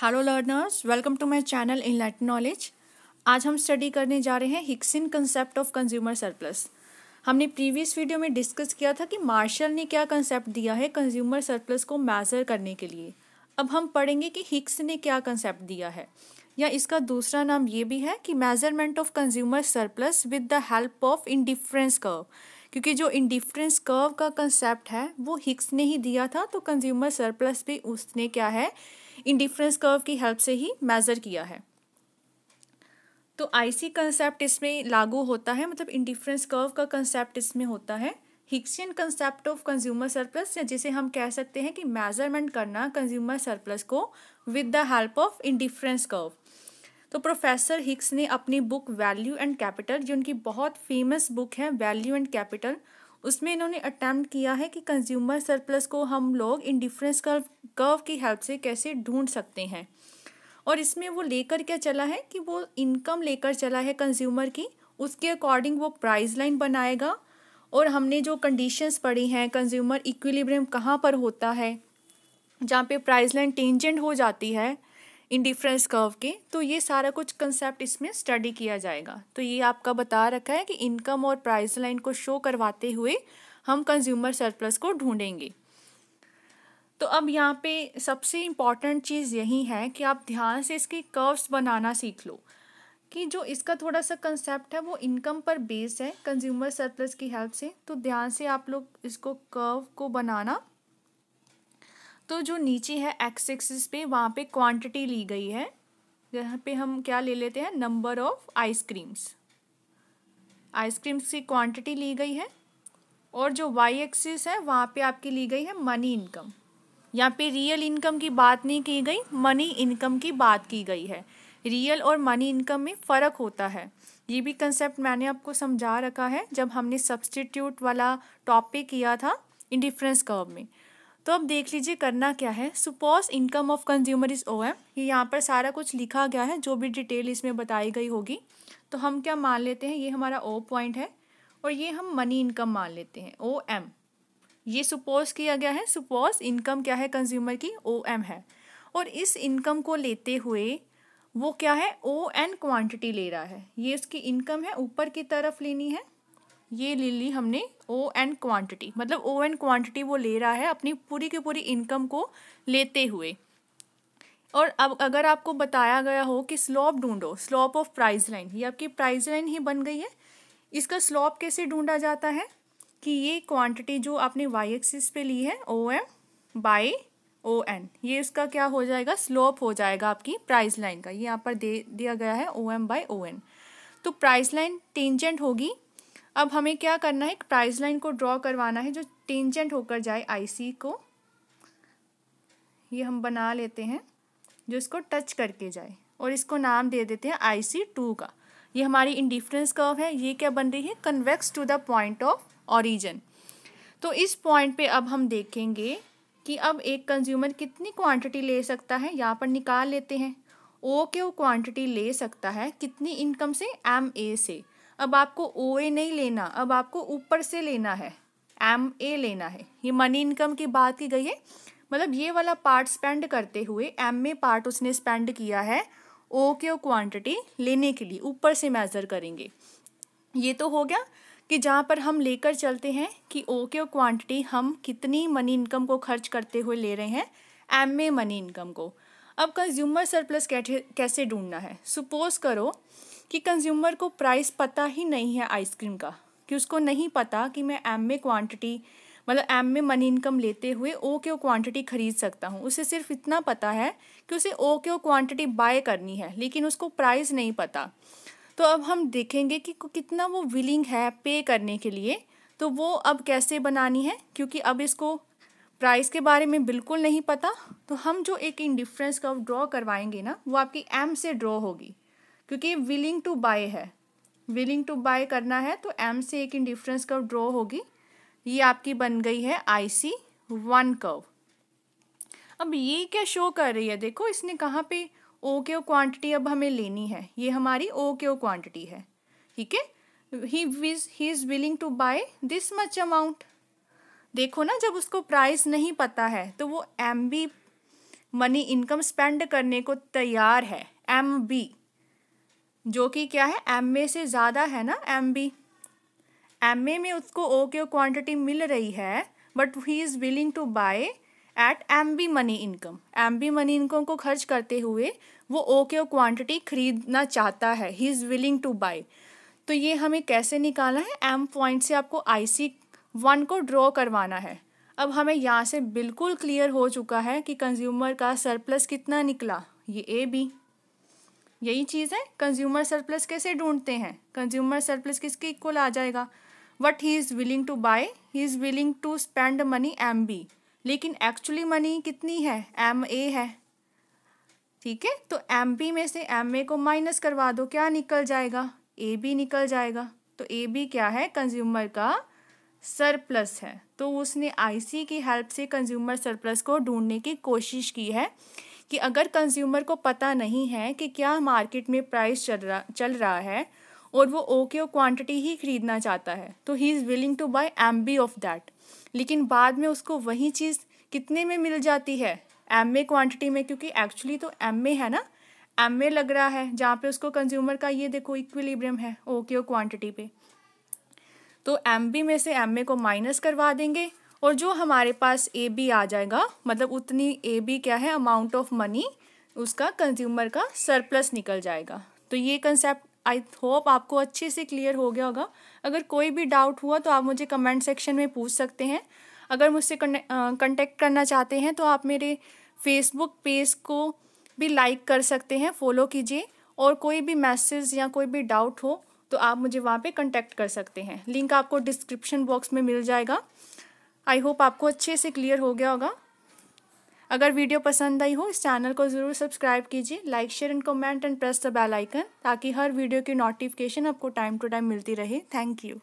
hello learners welcome to my channel in light knowledge आज हम study करने जा रहे हैं Hicksian concept of consumer surplus हमने प्रीवियस वीडियो में डिस्कस किया था कि मार्शल ने क्या कंसेप्ट दिया है कंज्यूमर सरप्लस को मेज़र करने के लिए अब हम पढ़ेंगे कि हिक्स ने क्या कंसेप्ट दिया है या इसका दूसरा नाम ये भी है कि measurement of consumer surplus with the help of indifference curve क्योंकि जो इंडिफरेंस कर्व का कंसेप्ट है वो हिक्स ने ही दिया था तो कंज्यूमर सरप्लस भी उसने क्या है इंडिफरेंस कर्व की हेल्प से ही मेज़र किया है तो आईसी कंसेप्ट इसमें लागू होता है मतलब इंडिफरेंस कर्व का कंसेप्ट इसमें होता है Hicksian concept of consumer surplus या जिसे हम कह सकते हैं कि मेजरमेंट करना कंज्यूमर सरप्लस को with the help of indifference curve तो प्रोफेसर हिक्स ने अपनी बुक वैल्यू एंड कैपिटल जो उनकी बहुत फेमस बुक है वैल्यू एंड कैपिटल उसमें इन्होंने अटैम्प्ट किया है कि कंज्यूमर सरप्लस को हम लोग इंडिफरेंस कर्व कर्व की हेल्प से कैसे ढूंढ सकते हैं और इसमें वो लेकर क्या चला है कि वो इनकम लेकर चला है कंज्यूमर की उसके अकॉर्डिंग वो प्राइस लाइन बनाएगा और हमने जो कंडीशंस पढ़ी हैं कंज्यूमर इक्विलिब्रियम कहाँ पर होता है जहाँ पे प्राइस लाइन टेंजेंट हो जाती है इंडिफरेंस कर्व के तो ये सारा कुछ कंसेप्ट इसमें स्टडी किया जाएगा तो ये आपका बता रखा है कि इनकम और प्राइस लाइन को शो करवाते हुए हम कंज्यूमर सरप्लस को ढूंढेंगे तो अब यहाँ पे सबसे इम्पॉर्टेंट चीज़ यही है कि आप ध्यान से इसके कर्व्स बनाना सीख लो कि जो इसका थोड़ा सा कंसेप्ट है वो इनकम पर बेस्ड है कंज्यूमर सरप्लस की हेल्प से तो ध्यान से आप लोग इसको कर्व को बनाना तो जो नीचे है एक्स एक्सिस पे वहाँ पे क्वांटिटी ली गई है जहाँ पे हम क्या ले लेते हैं नंबर ऑफ आइसक्रीम्स आइसक्रीम्स की क्वांटिटी ली गई है और जो वाई एक्सिस है वहाँ पे आपकी ली गई है मनी इनकम यहाँ पे रियल इनकम की बात नहीं की गई मनी इनकम की बात की गई है रियल और मनी इनकम में फ़र्क होता है ये भी कंसेप्ट मैंने आपको समझा रखा है जब हमने सब्सटीट्यूट वाला टॉपिक किया था इन डिफरेंस कर्व में तो अब देख लीजिए करना क्या है suppose income of consumer is O M ये यहाँ पर सारा कुछ लिखा गया है जो भी डिटेल इसमें बताई गई होगी तो हम क्या मान लेते हैं ये हमारा ओ पॉइंट है और ये हम मनी इनकम मान लेते हैं ओ एम ये सुपोज किया गया है सुपोज इनकम क्या है कंज्यूमर की ओ एम है और इस इनकम को लेते हुए वो क्या है ओ एन क्वांटिटी ले रहा है ये उसकी इनकम है ऊपर की तरफ लेनी है ये ले ली हमने ओ एंड क्वांटिटी मतलब ओ एंड क्वांटिटी वो ले रहा है अपनी पूरी की पूरी इनकम को लेते हुए और अब अगर आपको बताया गया हो कि स्लॉप ढूंढो स्लॉप ऑफ प्राइस लाइन ये आपकी प्राइस लाइन ही बन गई है इसका स्लॉप कैसे ढूंढा जाता है कि ये क्वांटिटी जो आपने वाई एक्सिस पे ली है O M by O N ये इसका क्या हो जाएगा स्लोप हो जाएगा आपकी प्राइस लाइन का ये यहाँ पर दे दिया गया है O M by O N तो प्राइस लाइन टेंजेंट होगी अब हमें क्या करना है प्राइस लाइन को ड्रॉ करवाना है जो टेंजेंट होकर जाए आईसी को ये हम बना लेते हैं जो इसको टच करके जाए और इसको नाम दे देते हैं आई सी टू का ये हमारी इंडिफरेंस कर्व है ये क्या बन रही है convex to the point of origin तो इस पॉइंट पे अब हम देखेंगे कि अब एक कंज्यूमर कितनी क्वांटिटी ले सकता है यहाँ पर निकाल लेते हैं ओ के वो क्वांटिटी ले सकता है कितनी इनकम से एम ए से अब आपको ओ ए नहीं लेना अब आपको ऊपर से लेना है एम ए लेना है ये मनी इनकम की बात की गई है मतलब ये वाला पार्ट स्पेंड करते हुए एम ए पार्ट उसने स्पेंड किया है ओ के क्वांटिटी लेने के लिए ऊपर से मेज़र करेंगे ये तो हो गया कि जहाँ पर हम लेकर चलते हैं कि ओ के क्वांटिटी हम कितनी मनी इनकम को खर्च करते हुए ले रहे हैं एम ए मनी इनकम को अब कंज्यूमर सरप्लस कैसे ढूंढना है सुपोज करो कि कंज्यूमर को प्राइस पता ही नहीं है आइसक्रीम का कि उसको नहीं पता कि मैं एम में क्वांटिटी मतलब एम में मनी इनकम लेते हुए ओ के ओ क्वांटिटी खरीद सकता हूँ उसे सिर्फ इतना पता है कि उसे ओ के ओ क्वांटिटी बाय करनी है लेकिन उसको प्राइस नहीं पता तो अब हम देखेंगे कि कितना वो विलिंग है पे करने के लिए तो वो अब कैसे बनानी है क्योंकि अब इसको प्राइस के बारे में बिल्कुल नहीं पता तो हम जो एक इंडिफ्रेंस कर्व ड्रॉ करवाएंगे ना वो आपकी एम से ड्रॉ होगी क्योंकि विलिंग टू बाय है विलिंग टू बाय करना है तो एम से एक इंडिफरेंस कर्व ड्रॉ होगी ये आपकी बन गई है आई सी वन कर्व अब ये क्या शो कर रही है देखो इसने कहाँ पे ओ के ओ क्वांटिटी अब हमें लेनी है ये हमारी ओ के ओ क्वांटिटी है ठीक है he was he is willing to buy this much amount देखो ना जब उसको प्राइस नहीं पता है तो वो M B money income spend करने को तैयार है एम बी जो कि क्या है एम ए से ज़्यादा है ना एम बी एम ए में उसको ओ के क्वांटिटी मिल रही है but he is willing to buy at M B money income M B money income को खर्च करते हुए वो ओ के क्वांटिटी खरीदना चाहता है he is willing to buy तो ये हमें कैसे निकालना है एम पॉइंट से आपको आई सी वन को ड्रॉ करवाना है अब हमें यहाँ से बिल्कुल क्लियर हो चुका है कि कंज्यूमर का सरप्लस कितना निकला ये ए बी यही चीज़ है कंज्यूमर सरप्लस कैसे ढूंढते हैं कंज्यूमर सरप्लस किसके इक्वल आ जाएगा what he is willing to buy he is willing to spend money M B लेकिन एक्चुअली मनी कितनी है एम ए है ठीक है तो एम बी में से एम ए को माइनस करवा दो क्या निकल जाएगा ए बी निकल जाएगा तो ए बी क्या है कंज्यूमर का सरप्लस है तो उसने आईसी की हेल्प से कंज्यूमर सरप्लस को ढूंढने की कोशिश की है कि अगर कंज्यूमर को पता नहीं है कि क्या मार्केट में प्राइस चल रहा चल रहा है और वो ओके और क्वांटिटी ही खरीदना चाहता है तो he is willing to buy M B of that लेकिन बाद में उसको वही चीज़ कितने में मिल जाती है एम ए क्वान्टिटी में क्योंकि एक्चुअली तो एम ए है ना एम ए लग रहा है जहाँ पे उसको कंज्यूमर का ये देखो इक्विलिब्रियम है ओके और क्वान्टिटी पे तो एम बी में से एम ए को माइनस करवा देंगे और जो हमारे पास ए बी आ जाएगा मतलब उतनी ए बी क्या है अमाउंट ऑफ मनी उसका कंज्यूमर का सरप्लस निकल जाएगा तो ये कंसेप्ट आई होप आपको अच्छे से क्लियर हो गया होगा अगर कोई भी डाउट हुआ तो आप मुझे कमेंट सेक्शन में पूछ सकते हैं अगर मुझसे कंटेक्ट करना चाहते हैं तो आप मेरे फेसबुक पेज को भी लाइक कर सकते हैं फॉलो कीजिए और कोई भी मैसेज या कोई भी डाउट हो तो आप मुझे वहाँ पे कांटेक्ट कर सकते हैं लिंक आपको डिस्क्रिप्शन बॉक्स में मिल जाएगा आई होप आपको अच्छे से क्लियर हो गया होगा अगर वीडियो पसंद आई हो इस चैनल को ज़रूर सब्सक्राइब कीजिए like share and comment and press the bell icon ताकि हर वीडियो की नोटिफिकेशन आपको टाइम टू टाइम मिलती रहे थैंक यू